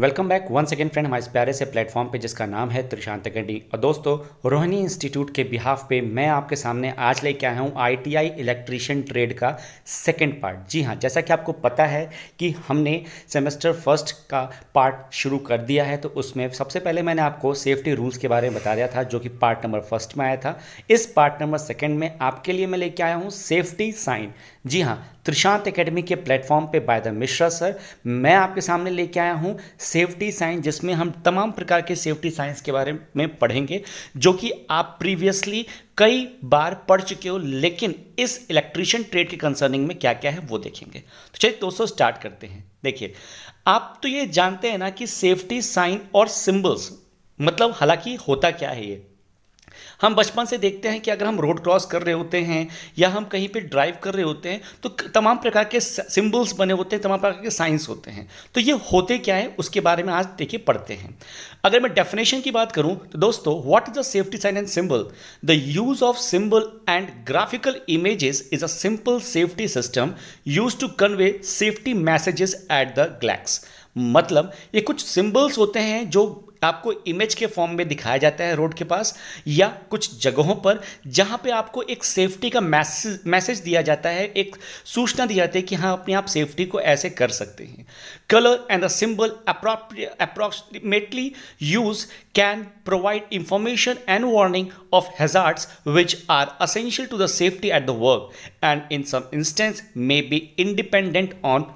Welcome back one second friend हमारे प्यारे से प्लेटफॉर्म पे जिसका नाम है त्रिशांत गड्डी और दोस्तों रोहिणी इंस्टीट्यूट के बिहाफ पे मैं आपके सामने आज लेके आया हूँ आईटीआई इलेक्ट्रीशियन ट्रेड का सेकेंड पार्ट जी हाँ जैसा कि आपको पता है कि हमने सेमेस्टर फर्स्ट का पार्ट शुरू कर दिया है तो उसमें सबसे पहले मैंने आपको सेफ्टी रूल्स के बारे में बता दिया था जो कि पार्ट नंबर फर्स्ट में आया था इस पार्ट नंबर सेकेंड में आपके लिए मैं लेके आया हूँ सेफ्टी साइन जी हाँ त्रिशांत एकेडमी के प्लेटफॉर्म पे बाय द मिश्रा सर मैं आपके सामने लेके आया हूँ सेफ्टी साइंस जिसमें हम तमाम प्रकार के सेफ्टी साइंस के बारे में पढ़ेंगे जो कि आप प्रीवियसली कई बार पढ़ चुके हो लेकिन इस इलेक्ट्रिशियन ट्रेड के कंसर्निंग में क्या क्या है वो देखेंगे तो चलिए दोस्तों स्टार्ट करते हैं देखिए आप तो ये जानते हैं ना कि सेफ्टी साइन और सिम्बल्स मतलब हालांकि होता क्या है ये हम बचपन से देखते हैं कि अगर हम रोड क्रॉस कर रहे होते हैं या हम कहीं पे ड्राइव कर रहे होते हैं तो तमाम प्रकार के सिम्बल्स बने होते हैं तमाम प्रकार के साइंस होते हैं तो ये होते क्या है उसके बारे में आज देखिए पढ़ते हैं अगर मैं डेफिनेशन की बात करूँ तो दोस्तों what is the safety sign and symbol the use of symbol and graphical images is a simple safety system use to convey safety messages at the glance मतलब ये कुछ सिंबल्स होते हैं जो आपको इमेज के फॉर्म में दिखाया जाता है रोड के पास या कुछ जगहों पर जहां पे आपको एक सेफ्टी का मैसेज मैसेज दिया जाता है एक सूचना दी जाती है कि हाँ अपने आप सेफ्टी को ऐसे कर सकते हैं colour and the symbol approximately use can provide information and warning of hazards which are essential to the safety at the work and in some instance may be independent on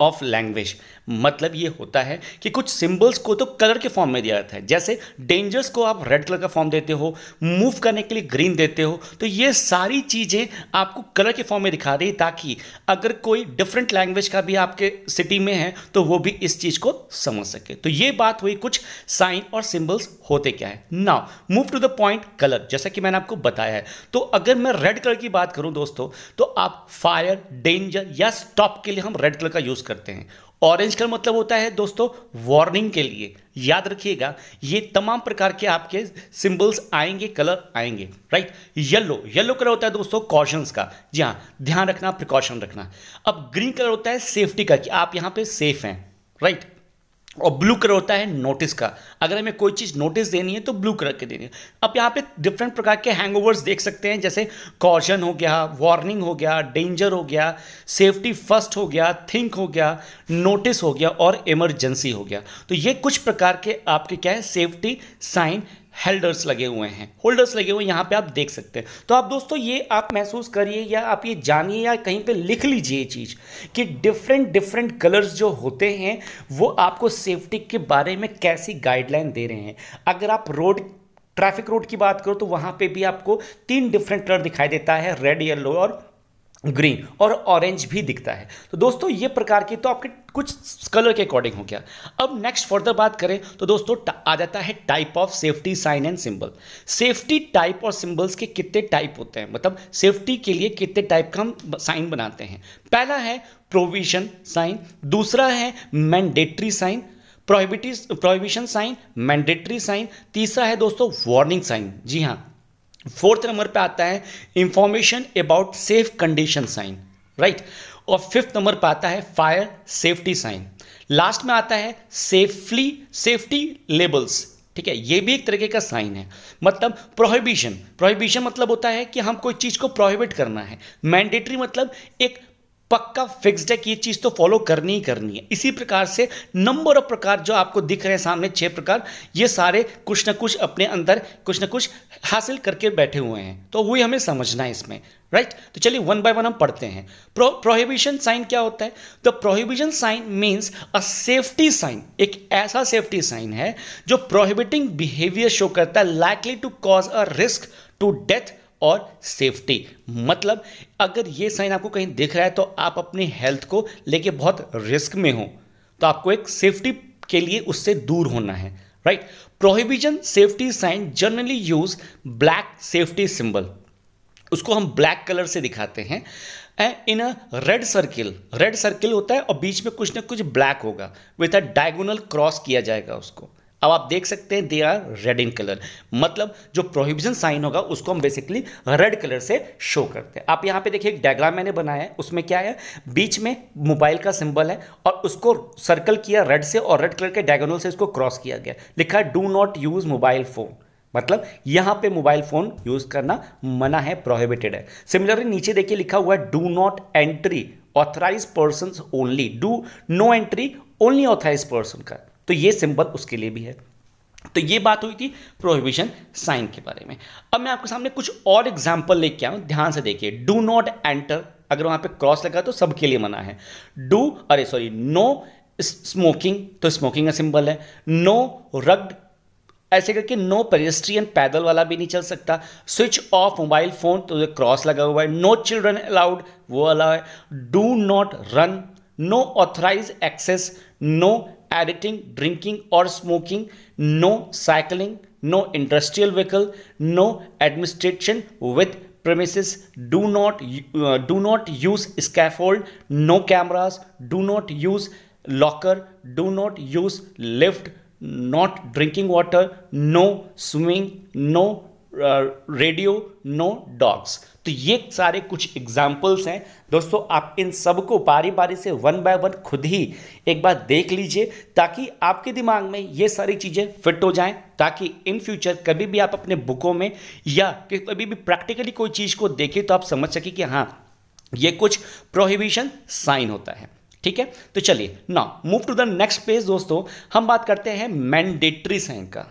of language मतलब ये होता है कि कुछ symbols को तो colour के form में दिया जाता है जैसे डेंजर्स को आप रेड कलर का फॉर्म देते हो मूव करने के लिए ग्रीन देते हो तो ये सारी चीज़ें आपको कलर के फॉर्म में दिखा रही ताकि अगर कोई डिफरेंट लैंग्वेज का भी आपके सिटी में है तो वो भी इस चीज़ को समझ सके तो ये बात हुई कुछ साइन और सिंबल्स होते क्या है now move to the point colour जैसा कि मैंने आपको बताया है तो अगर मैं रेड कलर की बात करूँ दोस्तों तो आप फायर डेंजर या स्टॉप के लिए हम रेड कलर का यूज़ यूज़ करते हैं ऑरेंज का मतलब होता है दोस्तों वार्निंग के लिए याद रखिएगा ये तमाम प्रकार के आपके सिंबल्स आएंगे कलर आएंगे राइट येलो येलो कलर होता है दोस्तों कॉशंस का जी हाँ ध्यान रखना प्रिकॉशन रखना अब ग्रीन कलर होता है सेफ्टी का कि आप यहां पे सेफ हैं राइट और ब्लू कलर होता है नोटिस का अगर हमें कोई चीज़ नोटिस देनी है तो ब्लू कलर के देनी है अब यहाँ पे डिफरेंट प्रकार के हैंगओवर्स देख सकते हैं जैसे कॉशन हो गया वार्निंग हो गया डेंजर हो गया सेफ्टी फर्स्ट हो गया थिंक हो गया नोटिस हो गया और इमरजेंसी हो गया तो ये कुछ प्रकार के आपके क्या है सेफ्टी साइन हेल्डर्स लगे हुए हैं होल्डर्स लगे हुए यहाँ पे आप देख सकते हैं तो आप दोस्तों ये आप महसूस करिए या आप ये जानिए या कहीं पे लिख लीजिए ये चीज़ कि डिफरेंट डिफरेंट कलर्स जो होते हैं वो आपको सेफ्टी के बारे में कैसी गाइडलाइन दे रहे हैं अगर आप रोड ट्रैफिक रोड की बात करो तो वहाँ पे भी आपको तीन डिफरेंट कलर दिखाई देता है रेड येलो और ग्रीन और ऑरेंज भी दिखता है तो दोस्तों ये प्रकार की तो आपके कुछ कलर के अकॉर्डिंग हो गया अब नेक्स्ट फर्दर बात करें तो दोस्तों आ जाता है type of safety sign and symbol safety type और सिंबल्स के कितने टाइप होते हैं मतलब सेफ्टी के लिए कितने टाइप का हम साइन बनाते हैं पहला है प्रोविजन साइन दूसरा है mandatory sign prohibit prohibition sign mandatory sign तीसरा है दोस्तों वार्निंग साइन जी हाँ फोर्थ नंबर पे आता है information about safe condition sign right और फिफ्थ नंबर पे आता है फायर सेफ्टी साइन लास्ट में आता है सेफली सेफ्टी लेबल्स ठीक है ये भी एक तरीके का साइन है मतलब प्रोहिबिशन प्रोहिबिशन मतलब होता है कि हम कोई चीज़ को प्रोहिबिट करना है मैंडेटरी मतलब एक पक्का फिक्स्ड है कि ये चीज़ तो फॉलो करनी ही करनी है इसी प्रकार से नंबर ऑफ प्रकार जो आपको दिख रहे हैं सामने छह प्रकार ये सारे कुछ ना कुछ अपने अंदर कुछ ना कुछ हासिल करके बैठे हुए हैं तो वही हमें समझना है इसमें राइट right? तो चलिए वन बाय वन हम पढ़ते हैं प्रो प्रोहिबिशन साइन क्या होता है the prohibition sign means a safety sign एक ऐसा सेफ्टी साइन है जो प्रोहिबिटिंग बिहेवियर शो करता है likely to cause a risk to death और सेफ्टी मतलब अगर ये साइन आपको कहीं दिख रहा है तो आप अपनी हेल्थ को लेके बहुत रिस्क में हो तो आपको एक सेफ्टी के लिए उससे दूर होना है right prohibition safety sign generally use black safety symbol उसको हम ब्लैक कलर से दिखाते हैं in a red circle red circle होता है और बीच में कुछ ना कुछ ब्लैक होगा विथ अ डायगोनल क्रॉस किया जाएगा उसको अब आप देख सकते हैं they are red in colour मतलब जो प्रोहिबिशन साइन होगा उसको हम बेसिकली रेड कलर से शो करते हैं आप यहाँ पे देखिए एक डायग्राम मैंने बनाया है उसमें क्या है बीच में मोबाइल का सिंबल है और उसको सर्कल किया रेड से और रेड कलर के डायगोनल से इसको क्रॉस किया गया लिखा है do not use mobile phone मतलब यहाँ पे मोबाइल फ़ोन यूज़ करना मना है प्रोहिबिटेड है सिमिलरली नीचे देखिए लिखा हुआ है do not entry authorise person only do no entry only authorise person का तो ये सिंबल उसके लिए भी है तो ये बात हुई थी प्रोहिबिशन साइन के बारे में अब मैं आपके सामने कुछ और एग्जाम्पल लेके आऊँ ध्यान से देखिए डू नॉट एंटर अगर वहाँ पे क्रॉस लगा तो सबके लिए मना है डू अरे सॉरी नो स्मोकिंग तो स्मोकिंग का सिंबल है नो रग्ड ऐसे करके नो पेडेस्ट्रियन पैदल वाला भी नहीं चल सकता स्विच ऑफ मोबाइल फोन तो क्रॉस लगा हुआ है नो चिल्ड्रन अलाउड वो अलाउ है do not run no authorise access no editing, drinking or smoking, no cycling, no industrial vehicle, no administration with premises, do not, uh, do not use scaffold, no cameras, do not use locker, do not use lift, not drinking water, no swimming, no radio no dogs तो ये सारे कुछ examples हैं दोस्तों आप इन सबको बारी बारी से वन बाय वन खुद ही एक बार देख लीजिए ताकि आपके दिमाग में ये सारी चीज़ें फिट हो जाएं ताकि इन फ्यूचर कभी भी आप अपने बुकों में या कभी भी प्रैक्टिकली कोई चीज़ को देखें तो आप समझ सकें कि हाँ ये कुछ प्रोहिबिशन साइन होता है ठीक है तो चलिए ना move to the next page दोस्तों हम बात करते हैं मैंडेटरी साइन का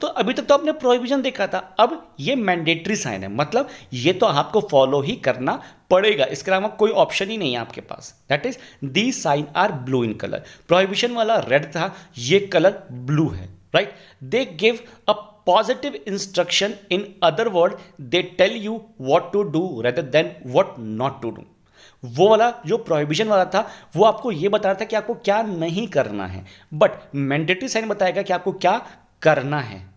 तो अभी तक तो आपने प्रोहिबिशन देखा था अब ये मैंडेटरी साइन है मतलब ये तो आपको फॉलो ही करना पड़ेगा इसके अलावा कोई ऑप्शन ही नहीं है आपके पास that is the sign are blue in colour prohibition वाला रेड था ये कलर ब्लू है right they give a positive instruction in other word they tell you what to do rather than what not to do वो वाला जो prohibition वाला था वो आपको ये बता रहा था कि आपको क्या नहीं करना है बट मैंडेटरी साइन बताएगा कि आपको क्या करना है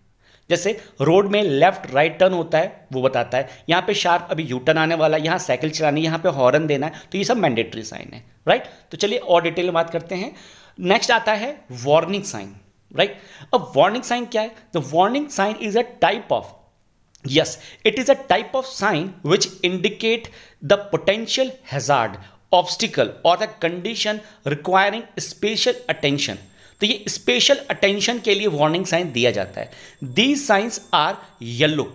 जैसे रोड में लेफ्ट राइट टर्न होता है वो बताता है यहाँ पे शार्प अभी यू टर्न आने वाला है यहाँ साइकिल चलानी है यहाँ पे हॉर्न देना है तो ये सब मैंडेटरी साइन है राइट तो चलिए और डिटेल में बात करते हैं नेक्स्ट आता है वार्निंग साइन राइट अब वार्निंग साइन क्या है the warning sign is a type of yes it is a type of sign which indicate the potential hazard obstacle और the condition requiring special attention तो ये special attention के लिए warning sign दिया जाता है दीज साइंस आर येलो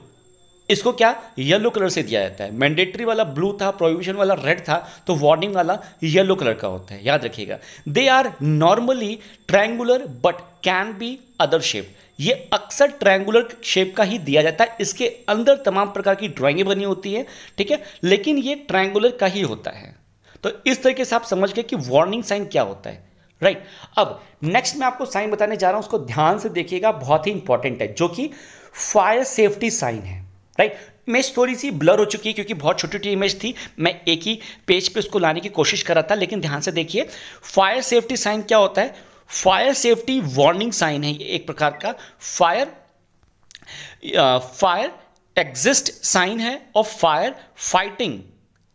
इसको क्या येलो कलर से दिया जाता है मैंडेटरी वाला ब्लू था प्रोविजन वाला रेड था तो वार्निंग वाला येलो कलर का होता है याद रखिएगा they are normally triangular but can be other shape ये अक्सर ट्रैंगुलर शेप का ही दिया जाता है इसके अंदर तमाम प्रकार की ड्राइंगें बनी होती है ठीक है लेकिन ये ट्रैंगुलर का ही होता है तो इस तरीके से आप समझ गए कि वार्निंग साइन क्या होता है राइट right. अब नेक्स्ट मैं आपको साइन बताने जा रहा हूं उसको ध्यान से देखिएगा बहुत ही इंपॉर्टेंट है जो कि फायर सेफ्टी साइन है राइट right? इमेज थोड़ी सी ब्लर हो चुकी है क्योंकि बहुत छोटी छोटी इमेज थी मैं एक ही पेज पे उसको लाने की कोशिश कर रहा था लेकिन ध्यान से देखिए फायर सेफ्टी साइन क्या होता है फायर सेफ्टी वार्निंग साइन है एक प्रकार का फायर फायर एग्जिस्ट साइन है और fire fighting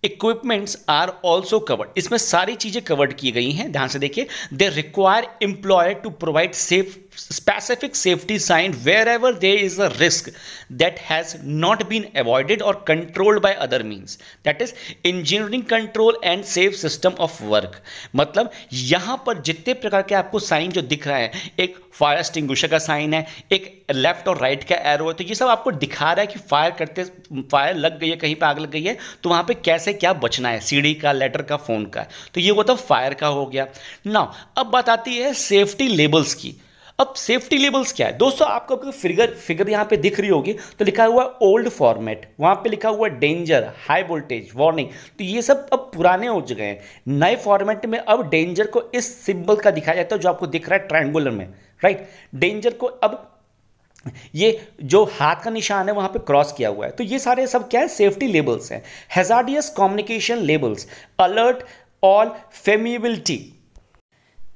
equipments are also covered इसमें सारी चीज़ें कवर्ड की गई हैं ध्यान से देखिए they require employer to provide safe specific safety sign wherever there is a risk that has not been avoided और controlled by other means that is engineering control and safe system of work मतलब यहां पर जितने प्रकार के आपको sign जो दिख रहा है एक फायर एक्सटिंग्विशर का साइन है एक लेफ्ट और राइट का एरो है तो ये सब आपको दिखा रहा है कि फायर करते फायर लग गई है कहीं पर आग लग गई है तो वहां पर कैसे क्या बचना है सीढ़ी का लेटर का फ़ोन का तो ये होता तो फायर का हो गया ना अब बात आती है सेफ्टी लेबल्स की अब सेफ्टी लेवल्स क्या है दोस्तों आपको फिगर फिगर यहाँ पे दिख रही होगी तो लिखा हुआ ओल्ड फॉर्मेट वहाँ पे लिखा हुआ डेंजर हाई वोल्टेज वार्निंग तो ये सब अब पुराने हो चुके हैं नए फॉर्मेट में अब डेंजर को इस सिंबल का दिखाया जाता है जो आपको दिख रहा है ट्रायंगुलर में राइट डेंजर को अब ये जो हाथ का निशान है वहां पे क्रॉस किया हुआ है तो ये सारे सब क्या है सेफ्टी लेबल्स हैं hazardous communication labels alert all flammability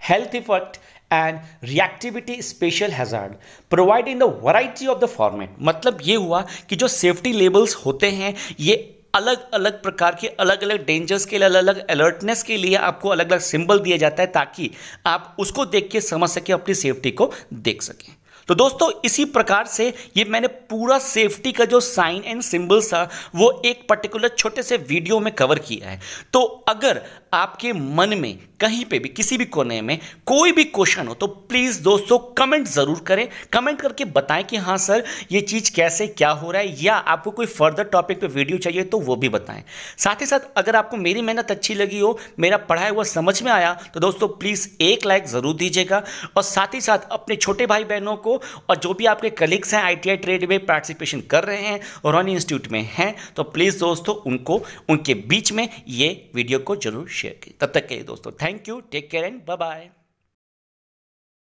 health effect and reactivity special hazard provide in the variety of the format मतलब ये हुआ कि जो सेफ्टी लेबल्स होते हैं ये अलग अलग प्रकार के अलग अलग डेंजर्स के लिए अलग अलग अलर्टनेस के लिए आपको अलग अलग सिंबल दिया जाता है ताकि आप उसको देख के समझ सकें अपनी सेफ्टी को देख सकें तो दोस्तों इसी प्रकार से ये मैंने पूरा सेफ्टी का जो साइन एंड सिंबल्स था वो एक पर्टिकुलर छोटे से वीडियो में कवर किया है तो अगर आपके मन में कहीं पे भी किसी भी कोने में कोई भी क्वेश्चन हो तो प्लीज़ दोस्तों कमेंट ज़रूर करें कमेंट करके बताएं कि हाँ सर ये चीज़ कैसे क्या हो रहा है या आपको कोई फर्दर टॉपिक पे वीडियो चाहिए तो वो भी बताएं साथ ही साथ अगर आपको मेरी मेहनत अच्छी लगी हो मेरा पढ़ाया हुआ समझ में आया तो दोस्तों प्लीज़ एक लाइक ज़रूर दीजिएगा और साथ ही साथ अपने छोटे भाई बहनों को और जो भी आपके कलीग्स हैं आई ट्रेड में पार्टिसिपेशन कर रहे हैं और इंस्टीट्यूट में हैं तो प्लीज़ दोस्तों उनको उनके बीच में ये वीडियो को जरूर शेयर की तब तक के लिए दोस्तों thank you take care and bye bye